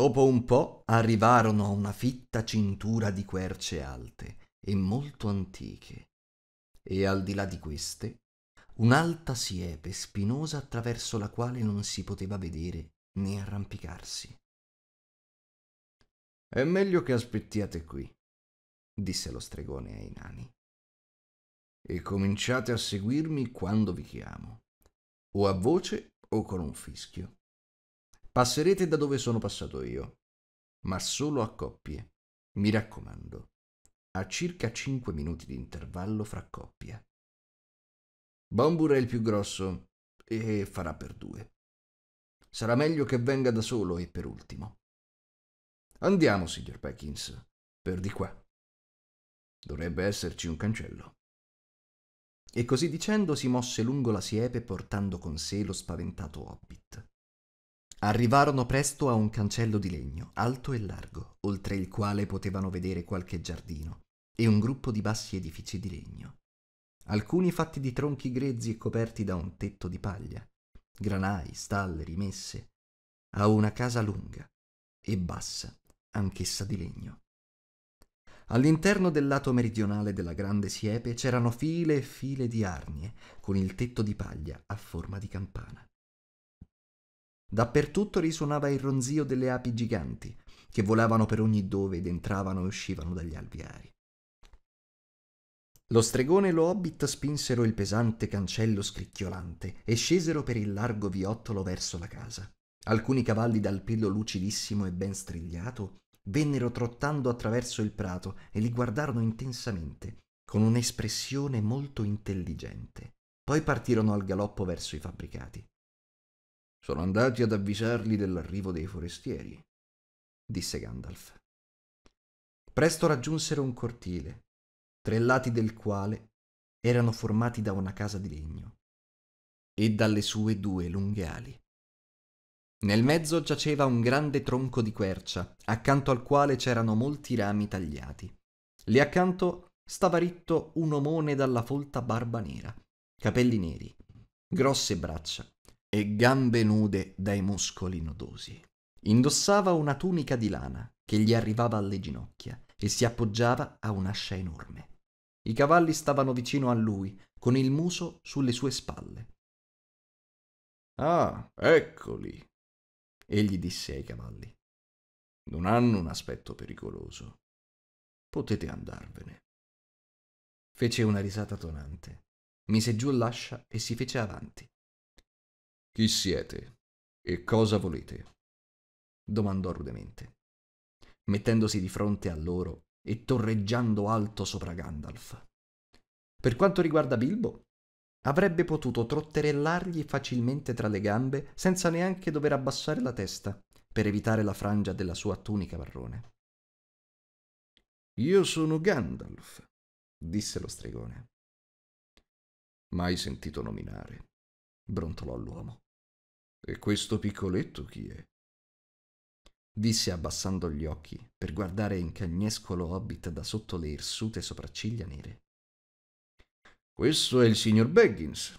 Dopo un po' arrivarono a una fitta cintura di querce alte e molto antiche, e al di là di queste un'alta siepe spinosa attraverso la quale non si poteva vedere né arrampicarsi. È meglio che aspettiate qui, disse lo stregone ai nani, e cominciate a seguirmi quando vi chiamo, o a voce o con un fischio. Passerete da dove sono passato io, ma solo a coppie. Mi raccomando, a circa 5 minuti di intervallo fra coppie. Bombur è il più grosso e farà per due. Sarà meglio che venga da solo e per ultimo. Andiamo, signor Perkins, per di qua. Dovrebbe esserci un cancello. E così dicendo si mosse lungo la siepe portando con sé lo spaventato Hobbit. Arrivarono presto a un cancello di legno, alto e largo, oltre il quale potevano vedere qualche giardino e un gruppo di bassi edifici di legno. Alcuni fatti di tronchi grezzi e coperti da un tetto di paglia, granai, stalle, rimesse, a una casa lunga e bassa, anch'essa di legno. All'interno del lato meridionale della grande siepe c'erano file e file di arnie, con il tetto di paglia a forma di campana. Dappertutto risuonava il ronzio delle api giganti, che volavano per ogni dove ed entravano e uscivano dagli alveari. Lo stregone e lo hobbit spinsero il pesante cancello scricchiolante e scesero per il largo viottolo verso la casa. Alcuni cavalli dal pelo lucidissimo e ben strigliato vennero trottando attraverso il prato e li guardarono intensamente, con un'espressione molto intelligente. Poi partirono al galoppo verso i fabbricati. Sono andati ad avvisarli dell'arrivo dei forestieri, disse Gandalf. Presto raggiunsero un cortile, tre lati del quale erano formati da una casa di legno e dalle sue due lunghe ali. Nel mezzo giaceva un grande tronco di quercia, accanto al quale c'erano molti rami tagliati. Lì accanto stava ritto un omone dalla folta barba nera, capelli neri, grosse braccia e gambe nude dai muscoli nodosi. Indossava una tunica di lana che gli arrivava alle ginocchia e si appoggiava a un'ascia enorme. I cavalli stavano vicino a lui, con il muso sulle sue spalle. Ah, eccoli, egli disse ai cavalli. Non hanno un aspetto pericoloso. Potete andarvene. Fece una risata tonante, mise giù l'ascia e si fece avanti. Chi siete e cosa volete? domandò rudemente, mettendosi di fronte a loro e torreggiando alto sopra Gandalf. Per quanto riguarda Bilbo, avrebbe potuto trotterellargli facilmente tra le gambe senza neanche dover abbassare la testa per evitare la frangia della sua tunica marrone. Io sono Gandalf, disse lo stregone. Mai sentito nominare brontolò l'uomo. E questo piccoletto chi è? disse abbassando gli occhi per guardare in cagnescolo Hobbit da sotto le irsute sopracciglia nere. Questo è il signor Baggins,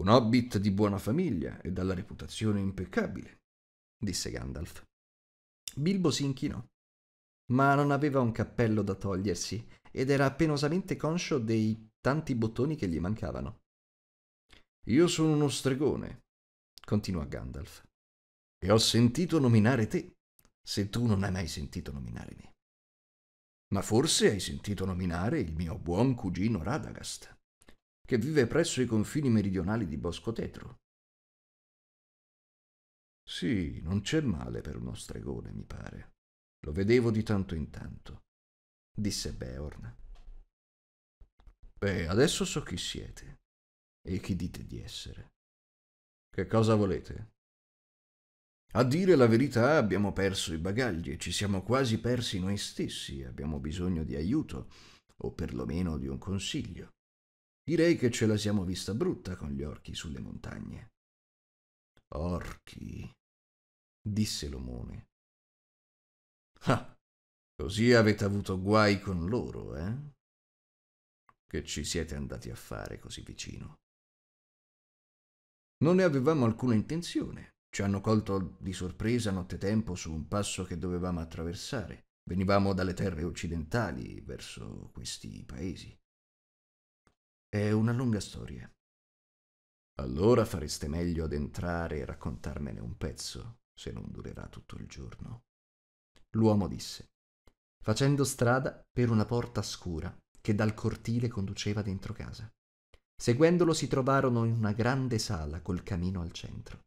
un hobbit di buona famiglia e dalla reputazione impeccabile, disse Gandalf. Bilbo si inchinò, ma non aveva un cappello da togliersi ed era penosamente conscio dei tanti bottoni che gli mancavano. Io sono uno stregone, continua Gandalf, e ho sentito nominare te, se tu non hai mai sentito nominare me. Ma forse hai sentito nominare il mio buon cugino Radagast, che vive presso i confini meridionali di Bosco Tetro. Sì, non c'è male per uno stregone, mi pare. Lo vedevo di tanto in tanto, disse Beorn. Beh, adesso so chi siete e chi dite di essere. Che cosa volete? A dire la verità abbiamo perso i bagagli, e ci siamo quasi persi noi stessi, abbiamo bisogno di aiuto, o perlomeno di un consiglio. Direi che ce la siamo vista brutta con gli orchi sulle montagne. Orchi, disse l'omone. Ah, così avete avuto guai con loro, eh? Che ci siete andati a fare così vicino. Non ne avevamo alcuna intenzione. Ci hanno colto di sorpresa nottetempo su un passo che dovevamo attraversare. Venivamo dalle terre occidentali verso questi paesi. È una lunga storia. Allora fareste meglio ad entrare e raccontarmene un pezzo, se non durerà tutto il giorno. L'uomo disse, facendo strada per una porta scura che dal cortile conduceva dentro casa. Seguendolo si trovarono in una grande sala col camino al centro.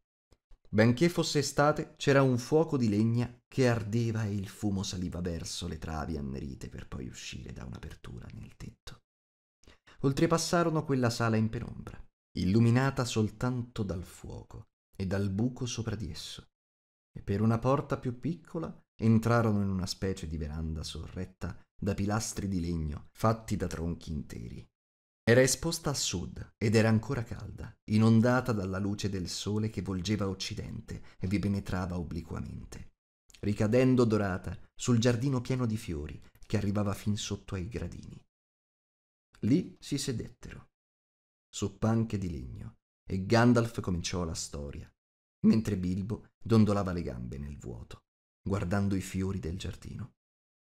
Benché fosse estate, c'era un fuoco di legna che ardeva e il fumo saliva verso le travi annerite per poi uscire da un'apertura nel tetto. Oltrepassarono quella sala in penombra, illuminata soltanto dal fuoco e dal buco sopra di esso, e per una porta più piccola entrarono in una specie di veranda sorretta da pilastri di legno fatti da tronchi interi era esposta a sud ed era ancora calda, inondata dalla luce del sole che volgeva occidente e vi penetrava obliquamente, ricadendo dorata sul giardino pieno di fiori che arrivava fin sotto ai gradini. Lì si sedettero, su panche di legno, e Gandalf cominciò la storia, mentre Bilbo dondolava le gambe nel vuoto, guardando i fiori del giardino,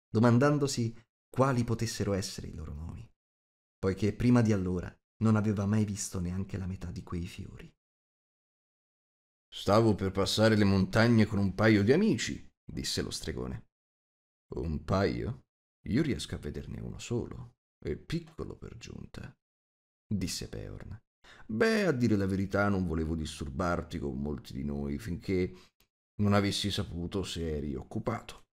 domandandosi quali potessero essere i loro nomi poiché prima di allora non aveva mai visto neanche la metà di quei fiori. Stavo per passare le montagne con un paio di amici, disse lo stregone. Un paio? Io riesco a vederne uno solo, e piccolo per giunta, disse Peorn. Beh, a dire la verità, non volevo disturbarti con molti di noi finché non avessi saputo se eri occupato.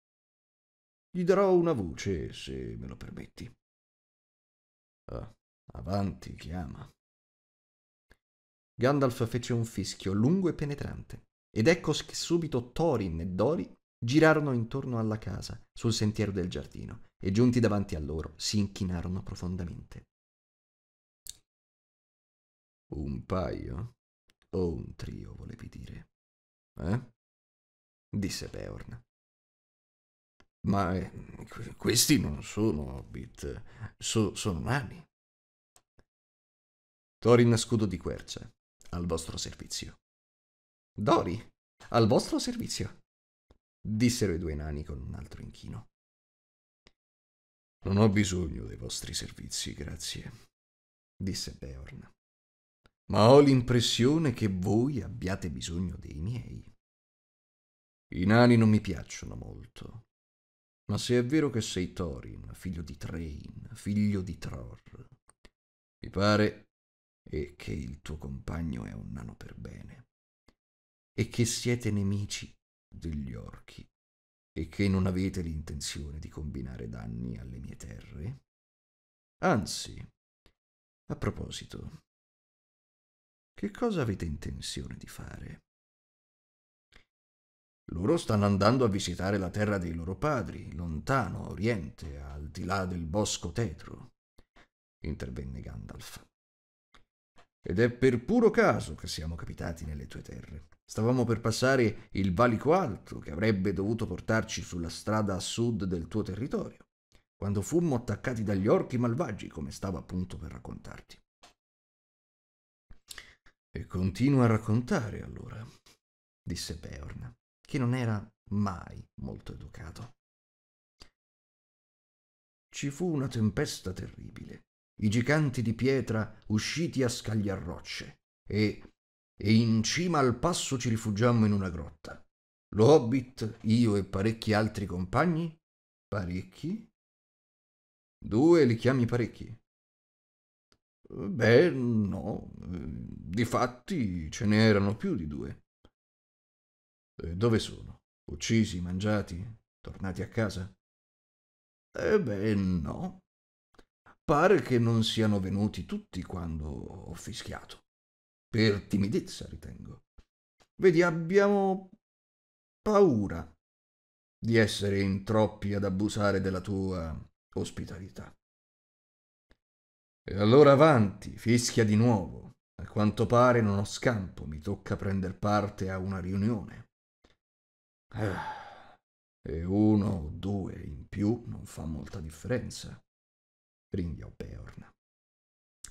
Gli darò una voce, se me lo permetti. Oh, avanti, chiama. Gandalf fece un fischio lungo e penetrante, ed ecco che subito Thorin e Dori girarono intorno alla casa, sul sentiero del giardino, e giunti davanti a loro si inchinarono profondamente. Un paio? O un trio, volevi dire? Eh? disse Beorn. Ma eh, questi non sono Hobbit, so, sono nani. Thorin Scudo di Quercia, al vostro servizio. Dori, al vostro servizio, dissero i due nani con un altro inchino. Non ho bisogno dei vostri servizi, grazie, disse Beorn. Ma ho l'impressione che voi abbiate bisogno dei miei. I nani non mi piacciono molto, ma se è vero che sei Thorin, figlio di Train, figlio di Tror, mi pare e che il tuo compagno è un nano per bene, e che siete nemici degli orchi, e che non avete l'intenzione di combinare danni alle mie terre? Anzi, a proposito, che cosa avete intenzione di fare? Loro stanno andando a visitare la terra dei loro padri, lontano, oriente, al di là del bosco tetro, intervenne Gandalf. Ed è per puro caso che siamo capitati nelle tue terre. Stavamo per passare il valico alto che avrebbe dovuto portarci sulla strada a sud del tuo territorio, quando fummo attaccati dagli orchi malvagi, come stavo appunto per raccontarti. E continua a raccontare allora, disse Beorn che non era mai molto educato. Ci fu una tempesta terribile. I giganti di pietra usciti a scagliar rocce e, e in cima al passo ci rifugiammo in una grotta. Lo Hobbit, io e parecchi altri compagni? Parecchi? Due li chiami parecchi? Beh, no, difatti ce n'erano più di due. Eh, dove sono? Uccisi, mangiati, tornati a casa? Ebbene, eh, no. Pare che non siano venuti tutti quando ho fischiato. Per timidezza, ritengo. Vedi, abbiamo paura di essere in troppi ad abusare della tua ospitalità. E allora avanti, fischia di nuovo. A quanto pare non ho scampo, mi tocca prender parte a una riunione. Eh, e uno o due in più non fa molta differenza, ringhiò Beorn.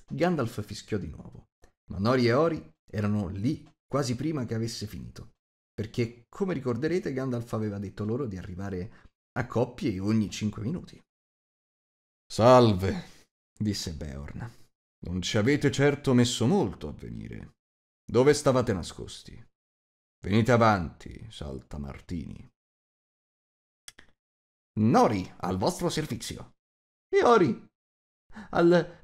Gandalf fischiò di nuovo, ma Nori e Ori erano lì quasi prima che avesse finito, perché, come ricorderete, Gandalf aveva detto loro di arrivare a coppie ogni cinque minuti. Salve, disse Beorn. Non ci avete certo messo molto a venire. Dove stavate nascosti? Venite avanti, salta Martini. Nori, al vostro servizio. Iori, al...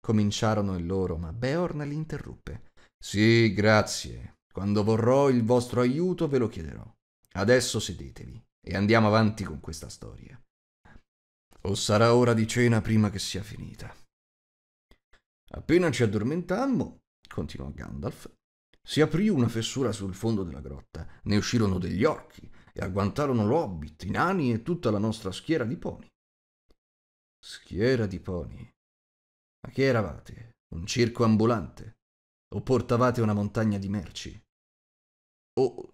Cominciarono il loro, ma Beorn li interruppe. Sì, grazie. Quando vorrò il vostro aiuto ve lo chiederò. Adesso sedetevi e andiamo avanti con questa storia. O sarà ora di cena prima che sia finita. Appena ci addormentammo, continuò Gandalf, si aprì una fessura sul fondo della grotta, ne uscirono degli orchi e agguantarono l'hobbit, i nani e tutta la nostra schiera di poni. Schiera di poni? Ma che eravate? Un circo ambulante? O portavate una montagna di merci? O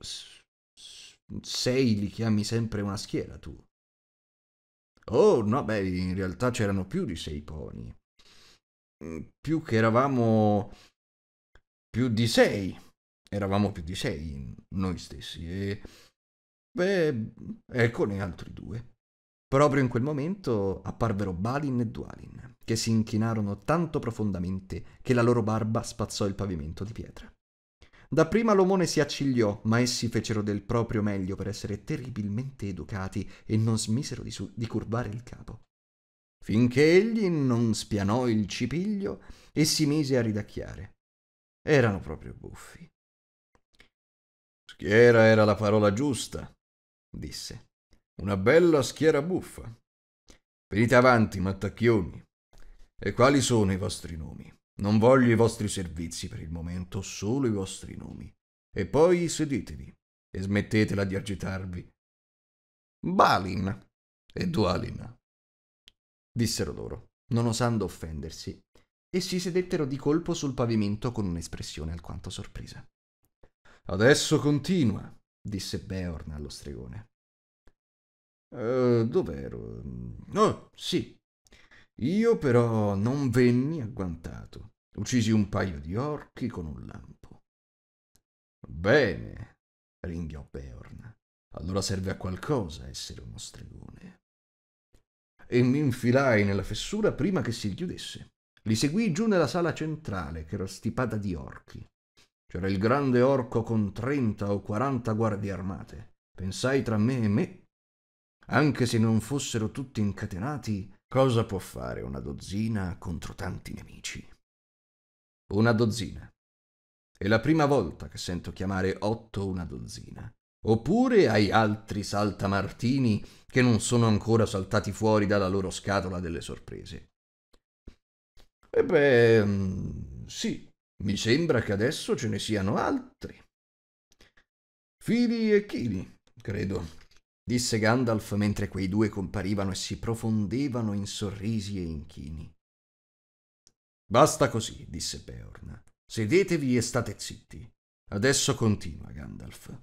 sei li chiami sempre una schiera tu? Oh, no, beh, in realtà c'erano più di sei poni. Più che eravamo più di sei. Eravamo più di sei noi stessi e... Beh, ecco ne altri due. Proprio in quel momento apparvero Balin e Dualin, che si inchinarono tanto profondamente che la loro barba spazzò il pavimento di pietra. Dapprima l'omone si accigliò, ma essi fecero del proprio meglio per essere terribilmente educati e non smisero di, su- di curvare il capo. Finché egli non spianò il cipiglio e si mise a ridacchiare. Erano proprio buffi. Schiera era la parola giusta, disse. Una bella schiera buffa. Venite avanti, mattacchioni. E quali sono i vostri nomi? Non voglio i vostri servizi per il momento, solo i vostri nomi. E poi sedetevi e smettetela di agitarvi. Balin e Dualin, dissero loro, non osando offendersi, e si sedettero di colpo sul pavimento con un'espressione alquanto sorpresa. Adesso continua, disse Beorn allo stregone. Uh, eh, Dove Oh, sì. Io però non venni agguantato. Uccisi un paio di orchi con un lampo. Bene, ringhiò Beorn. Allora serve a qualcosa essere uno stregone. E mi infilai nella fessura prima che si richiudesse. Li seguì giù nella sala centrale, che era stipata di orchi. C'era il grande orco con trenta o quaranta guardie armate. Pensai tra me e me, anche se non fossero tutti incatenati, cosa può fare una dozzina contro tanti nemici? Una dozzina. È la prima volta che sento chiamare otto una dozzina. Oppure ai altri saltamartini che non sono ancora saltati fuori dalla loro scatola delle sorprese. E beh, mm, sì, mi sembra che adesso ce ne siano altri. Fili e chili, credo, disse Gandalf mentre quei due comparivano e si profondevano in sorrisi e inchini. Basta così, disse Beorn. Sedetevi e state zitti. Adesso continua Gandalf.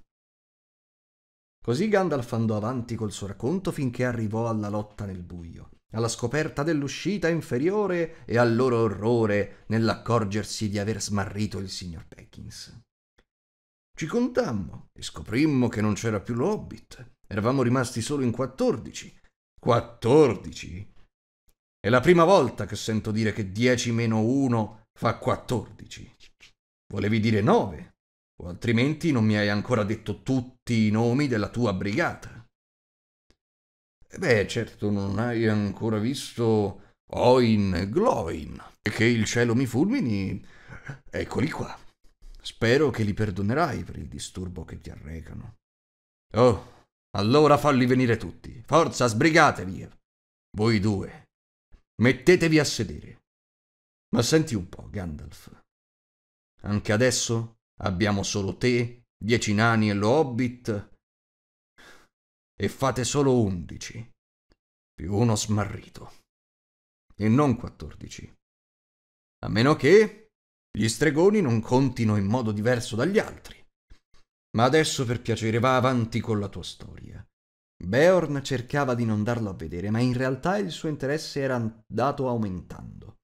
Così Gandalf andò avanti col suo racconto finché arrivò alla lotta nel buio alla scoperta dell'uscita inferiore e al loro orrore nell'accorgersi di aver smarrito il signor Peckins. Ci contammo e scoprimmo che non c'era più l'Hobbit. Eravamo rimasti solo in quattordici. Quattordici? È la prima volta che sento dire che dieci meno uno fa quattordici. Volevi dire nove, o altrimenti non mi hai ancora detto tutti i nomi della tua brigata. Beh, certo non hai ancora visto Oin Gloin. E che il cielo mi fulmini, eccoli qua. Spero che li perdonerai per il disturbo che ti arrecano. Oh, allora falli venire tutti. Forza, sbrigatevi. Voi due. Mettetevi a sedere. Ma senti un po', Gandalf. Anche adesso abbiamo solo te, dieci nani e lo hobbit e fate solo undici, più uno smarrito, e non quattordici. A meno che gli stregoni non contino in modo diverso dagli altri. Ma adesso per piacere va avanti con la tua storia. Beorn cercava di non darlo a vedere, ma in realtà il suo interesse era andato aumentando.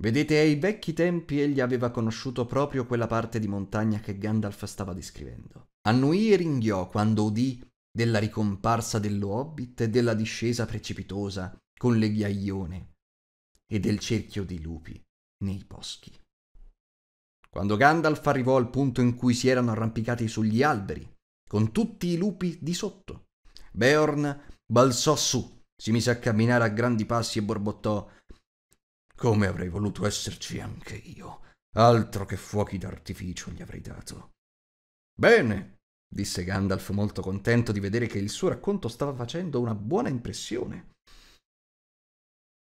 Vedete, ai vecchi tempi egli aveva conosciuto proprio quella parte di montagna che Gandalf stava descrivendo. Annuì e ringhiò quando udì della ricomparsa dello hobbit e della discesa precipitosa con le ghiaione e del cerchio dei lupi nei boschi. Quando Gandalf arrivò al punto in cui si erano arrampicati sugli alberi, con tutti i lupi di sotto, Beorn balzò su, si mise a camminare a grandi passi e borbottò Come avrei voluto esserci anche io, altro che fuochi d'artificio gli avrei dato. Bene, disse Gandalf molto contento di vedere che il suo racconto stava facendo una buona impressione.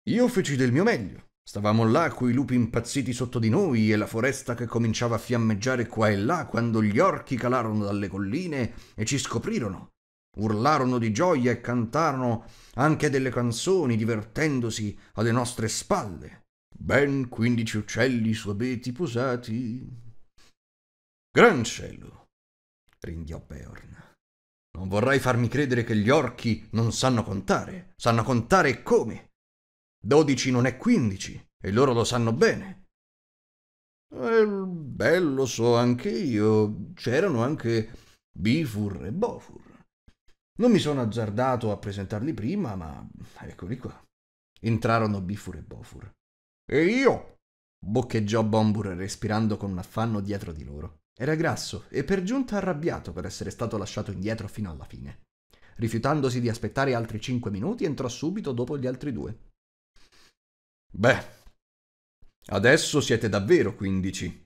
Io feci del mio meglio. Stavamo là coi lupi impazziti sotto di noi e la foresta che cominciava a fiammeggiare qua e là quando gli orchi calarono dalle colline e ci scoprirono. Urlarono di gioia e cantarono anche delle canzoni divertendosi alle nostre spalle. Ben quindici uccelli su abeti posati. Gran cielo, ringhiò Beorn. Non vorrai farmi credere che gli orchi non sanno contare. Sanno contare come? Dodici non è quindici, e loro lo sanno bene. Eh, beh, lo so anche io. C'erano anche Bifur e Bofur. Non mi sono azzardato a presentarli prima, ma eccoli qua. Entrarono Bifur e Bofur. E io? boccheggiò Bombur respirando con un affanno dietro di loro. Era grasso e per giunta arrabbiato per essere stato lasciato indietro fino alla fine. Rifiutandosi di aspettare altri cinque minuti, entrò subito dopo gli altri due. Beh, adesso siete davvero quindici.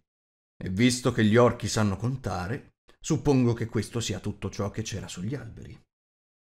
E visto che gli orchi sanno contare, suppongo che questo sia tutto ciò che c'era sugli alberi.